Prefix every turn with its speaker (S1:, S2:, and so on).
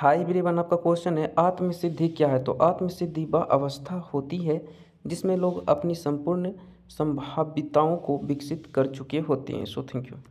S1: high ब्रीवन आपका question है आत्मसिद्धि क्या है तो आत्मसिद्धि वह अवस्था होती है जिसमें लोग अपनी संपूर्ण संभाव्यताओं को विकसित कर चुके होते हैं सो थैंक यू